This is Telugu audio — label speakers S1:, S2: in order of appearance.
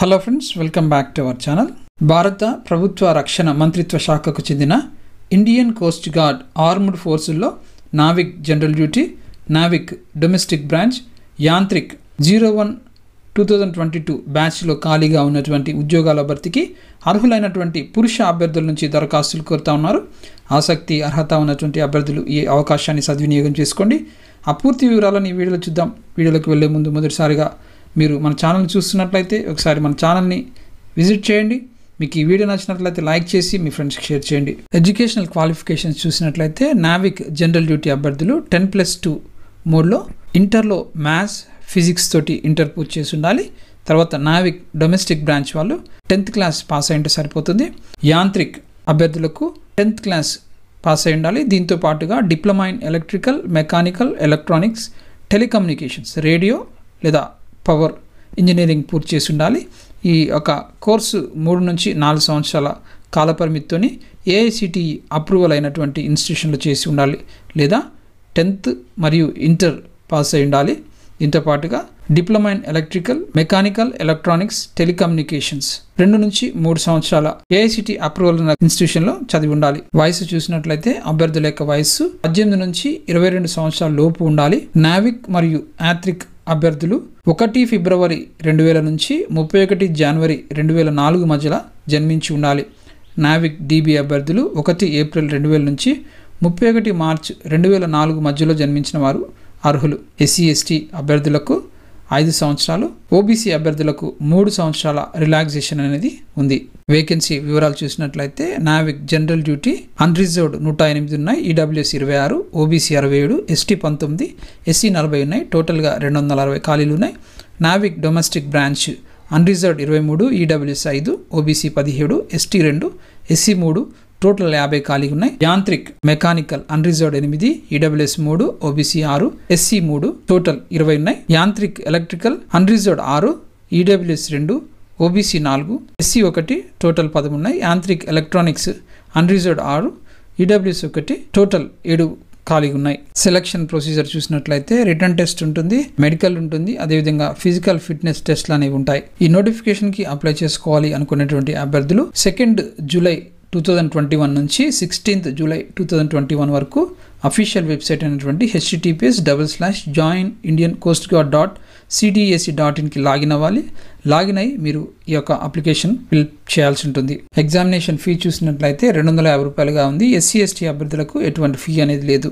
S1: hello friends welcome back to our channel భారత ప్రభుత్వ రక్షణ మంత్రిత్వ శాఖకు చెందిన ఇండియన్ కోస్ట్ గార్డ్ ఆర్మ్డ్ ఫోర్సుల్లో Navik general duty Navik domestic branch Yantrik zero one two thousand twenty two బ్యాచ్లో ఖాళీగా ఉన్నటువంటి ఉద్యోగాల భర్తీకి అర్హులైనటువంటి పురుష అభ్యర్థుల నుంచి దరఖాస్తులు కోరుతా ఉన్నారు ఆసక్తి అర్హత ఉన్నటువంటి అభ్యర్థులు ఈ అవకాశాన్ని సద్వినియోగం చేసుకోండి ఆ పూర్తి వివరాలను ఈ వీడియోలో చూద్దాం వీడియోలోకి వెళ్లే ముందు మొదటిసారిగా మీరు మన ఛానల్ని చూస్తున్నట్లయితే ఒకసారి మన ఛానల్ని విజిట్ చేయండి మీకు ఈ వీడియో నచ్చినట్లయితే లైక్ చేసి మీ ఫ్రెండ్స్కి షేర్ చేయండి ఎడ్యుకేషనల్ క్వాలిఫికేషన్స్ చూసినట్లయితే నావిక్ జనరల్ డ్యూటీ అభ్యర్థులు టెన్ ప్లస్ టూ మోడ్లో ఇంటర్లో మ్యాథ్స్ ఫిజిక్స్ తోటి ఇంటర్ పూర్తి చేసి ఉండాలి తర్వాత నావిక్ డొమెస్టిక్ బ్రాంచ్ వాళ్ళు టెన్త్ క్లాస్ పాస్ అయింటే సరిపోతుంది యాంత్రిక్ అభ్యర్థులకు టెన్త్ క్లాస్ పాస్ అయి ఉండాలి దీంతో పాటుగా diploma in electrical mechanical electronics telecommunications radio లేదా పవర్ ఇంజనీరింగ్ పూర్తి చేసి ఉండాలి ఈ యొక్క కోర్సు మూడు నుంచి నాలుగు సంవత్సరాల కాలపరిమితితోని ఏఐసిటిఈ e అప్రూవల్ అయినటువంటి ఇన్స్టిట్యూషన్లో చేసి ఉండాలి లేదా టెన్త్ మరియు ఇంటర్ పాస్ అయి ఉండాలి దీంతో పాటుగా diploma in electrical mechanical electronics telecommunications రెండు నుంచి మూడు సంవత్సరాల ఏఐసిటి e అప్రూవల్ ఉన్న ఇన్స్టిట్యూషన్లో చదివి ఉండాలి వయసు చూసినట్లయితే అభ్యర్థుల యొక్క వయస్సు పద్దెనిమిది నుంచి ఇరవై రెండు సంవత్సరాల లోపు ఉండాలి నావిక్ మరియు యాత్రిక్ అభ్యర్థులు ఒకటి ఫిబ్రవరి రెండు వేల నుంచి ముప్పై ఒకటి జనవరి రెండు వేల నాలుగు మధ్యలో జన్మించి ఉండాలి నావిక్ డీబీ అభ్యర్థులు ఒకటి ఏప్రిల్ రెండు వేల నుంచి ముప్పై ఒకటి మార్చ్ రెండు వేల నాలుగు మధ్యలో జన్మించిన వారు అర్హులు ఎస్సీ ఎస్టీ అభ్యర్థులకు ఐదు సంవత్సరాలు ఓబీసీ అభ్యర్థులకు మూడు సంవత్సరాల రిలాక్సేషన్ అనేది ఉంది వేకెన్సీ వివరాలు చూసినట్లయితే నావిక్ జనరల్ డ్యూటీ అన్రిజర్వ్డ్ నూట ఎనిమిది ఉన్నాయి ఈడబ్ల్యూఎస్ ఇరవై ఆరు ఓబీసీ అరవై ఏడు ఎస్టీ పంతొమ్మిది ఎస్సీ నలభై ఉన్నాయి టోటల్గా రెండు వందల అరవై ఖాళీలు ఉన్నాయి నావిక్ డొమెస్టిక్ బ్రాంచ్ అన్రిజర్వ్డ్ ఇరవై మూడు ఈడబ్ల్యూఎస్ ఐదు ఓబీసీ పదిహేడు ఎస్టీ రెండు ఎస్సీ మూడు టోటల్ యాభై ఖాళీలు ఉన్నాయి యాంత్రిక్ మెకానికల్ అన్రిజర్వ్డ్ ఎనిమిది ఈడబ్ల్యూఎస్ మూడు ఓబీసీ ఆరు ఎస్సీ మూడు టోటల్ ఇరవై ఉన్నాయి యాంత్రిక్ ఎలక్ట్రికల్ అన్రిజర్వ్డ్ ఆరు ఈడబ్ల్యూఎస్ రెండు ఓబీసీ నాలుగు ఎస్సీ ఒకటి టోటల్ పదమున్నాయి యాంత్రిక్ ఎలక్ట్రానిక్స్ అన్రిజర్వ్డ్ ఆరు ఈడబ్ల్యూఎస్ e ఒకటి టోటల్ ఏడు ఖాళీగా ఉన్నాయి సెలక్షన్ ప్రొసీజర్ చూసినట్లయితే రిటర్న్ టెస్ట్ ఉంటుంది మెడికల్ ఉంటుంది అదేవిధంగా ఫిజికల్ ఫిట్నెస్ టెస్ట్లు అనేవి ఉంటాయి ఈ నోటిఫికేషన్కి అప్లై చేసుకోవాలి అనుకునేటువంటి అభ్యర్థులు second July two thousand twenty one నుంచి sixteenth July two thousand twenty one వరకు అఫీషియల్ వెబ్సైట్ అయినటువంటి HTTPS double slash join Indian coast guard dot CDAC dot ఇన్కి లాగిన్ అవ్వాలి లాగిన్ అయ్యి మీరు ఈ యొక్క అప్లికేషన్ ఫిల్ చేయాల్సి ఉంటుంది ఎగ్జామినేషన్ ఫీ చూసినట్లయితే రెండు వందల యాభై రూపాయలుగా ఉంది ఎస్సీ ఎస్టీ అభ్యర్థులకు ఎటువంటి ఫీ అనేది లేదు